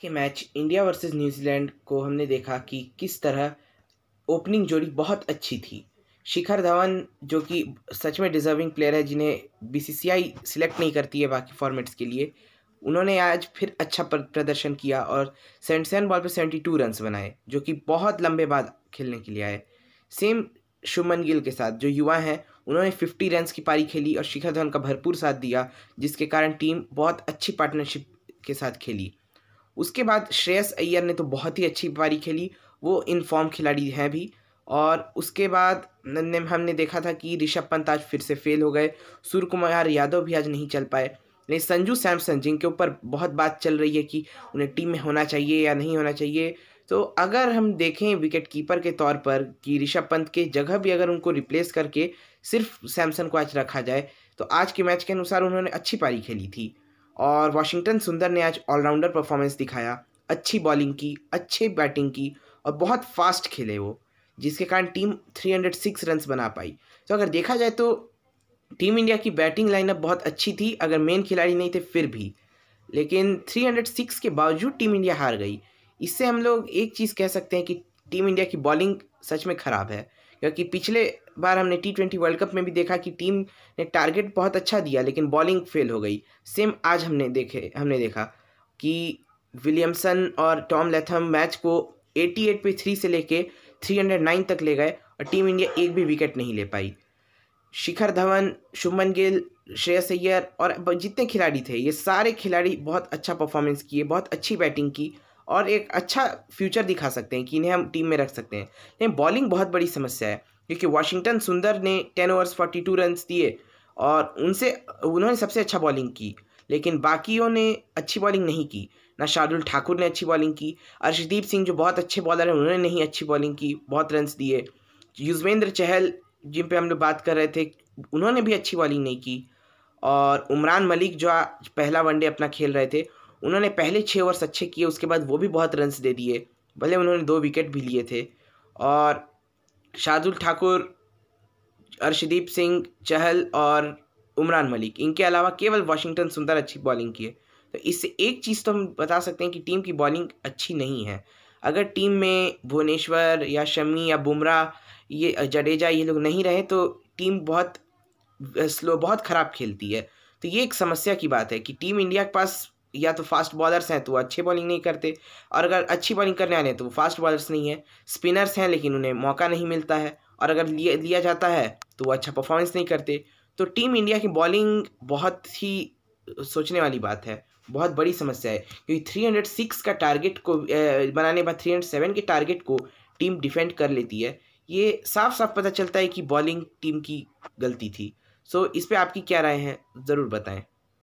के match India versus New Zealand को हमने देखा कि किस तरह ओपनिंग जोड़ी बहुत अच्छी थी शिखर धवन जो कि सच में डिजर्विंग प्लेयर है जिन्हें बीसीसीआई सिलेक्ट नहीं करती है बाकी फॉर्मेट्स के लिए उन्होंने आज फिर अच्छा प्रदर्शन किया और सेवन बॉल पर सेवेंटी टू रन्स बनाए जो कि बहुत लंबे बाद खेलने के लिए आए सेम शुमन गिल के साथ जो युवा हैं उन्होंने फिफ्टी रन्स की पारी खेली और शिखर धवन का भरपूर साथ दिया जिसके कारण टीम बहुत अच्छी पार्टनरशिप के साथ खेली उसके बाद श्रेयस अय्यर ने तो बहुत ही अच्छी पारी खेली वो इन फॉर्म खिलाड़ी हैं भी और उसके बाद हमने देखा था कि ऋषभ पंत आज फिर से फेल हो गए सूर्य कुमार यादव भी आज नहीं चल पाए नहीं संजू सैमसन जिनके ऊपर बहुत बात चल रही है कि उन्हें टीम में होना चाहिए या नहीं होना चाहिए तो अगर हम देखें विकेट कीपर के तौर पर कि ऋषभ पंत के जगह भी अगर उनको रिप्लेस करके सिर्फ सैमसन को आज रखा जाए तो आज के मैच के अनुसार उन्होंने अच्छी पारी खेली थी और वाशिंगटन सुंदर ने आज ऑलराउंडर परफॉर्मेंस दिखाया अच्छी बॉलिंग की अच्छी बैटिंग की और बहुत फास्ट खेले वो जिसके कारण टीम 306 रन्स बना पाई तो अगर देखा जाए तो टीम इंडिया की बैटिंग लाइनअप बहुत अच्छी थी अगर मेन खिलाड़ी नहीं थे फिर भी लेकिन 306 के बावजूद टीम इंडिया हार गई इससे हम लोग एक चीज़ कह सकते हैं कि टीम इंडिया की बॉलिंग सच में ख़राब है क्योंकि पिछले बार हमने टी ट्वेंटी वर्ल्ड कप में भी देखा कि टीम ने टारगेट बहुत अच्छा दिया लेकिन बॉलिंग फेल हो गई सेम आज हमने देखे हमने देखा कि विलियमसन और टॉम लेथम मैच को 88 पे थ्री से लेके 309 तक ले गए और टीम इंडिया एक भी विकेट नहीं ले पाई शिखर धवन शुभमन गिल श्रेयस अय्यर और जितने खिलाड़ी थे ये सारे खिलाड़ी बहुत अच्छा परफॉर्मेंस किए बहुत अच्छी बैटिंग की और एक अच्छा फ्यूचर दिखा सकते हैं कि इन्हें हम टीम में रख सकते हैं लेकिन बॉलिंग बहुत बड़ी समस्या है क्योंकि वाशिंगटन सुंदर ने ten overs forty two run दिए और उनसे उन्होंने सबसे अच्छा बॉलिंग की लेकिन बाकियों ने अच्छी बॉलिंग नहीं की ना शार्दुल ठाकुर ने अच्छी बॉलिंग की अर्शदीप सिंह जो बहुत अच्छे बॉलर हैं उन्होंने नहीं अच्छी बॉलिंग की बहुत रन्स दिए युजवेंद्र चहल जिन पे हम लोग बात कर रहे थे उन्होंने भी अच्छी बॉलिंग नहीं की और उमरान मलिक जो पहला वनडे अपना खेल रहे थे उन्होंने पहले छः ओवर्स अच्छे किए उसके बाद वो भी बहुत रन्स दे दिए भले उन्होंने दो विकेट भी लिए थे और शार्दुल ठाकुर अर्शदीप सिंह चहल और उमरान मलिक इनके अलावा केवल वाशिंगटन सुंदर अच्छी बॉलिंग की है तो इससे एक चीज़ तो हम बता सकते हैं कि टीम की बॉलिंग अच्छी नहीं है अगर टीम में भुवनेश्वर या शमी या बुमराह ये जडेजा ये लोग नहीं रहे तो टीम बहुत स्लो बहुत ख़राब खेलती है तो ये एक समस्या की बात है कि टीम इंडिया के पास या तो फास्ट बॉलर्स हैं तो वो अच्छे बॉलिंग नहीं करते और अगर अच्छी बॉलिंग करने आने तो वो फास्ट बॉलर्स नहीं है स्पिनर्स हैं लेकिन उन्हें मौका नहीं मिलता है और अगर लिया लिया जाता है तो वो अच्छा परफॉर्मेंस नहीं करते तो टीम इंडिया की बॉलिंग बहुत ही सोचने वाली बात है बहुत बड़ी समस्या है क्योंकि 306 का टारगेट को बनाने बाद थ्री के टारगेट को टीम डिफेंड कर लेती है ये साफ साफ पता चलता है कि बॉलिंग टीम की गलती थी सो so, इस पर आपकी क्या राय है ज़रूर बताएं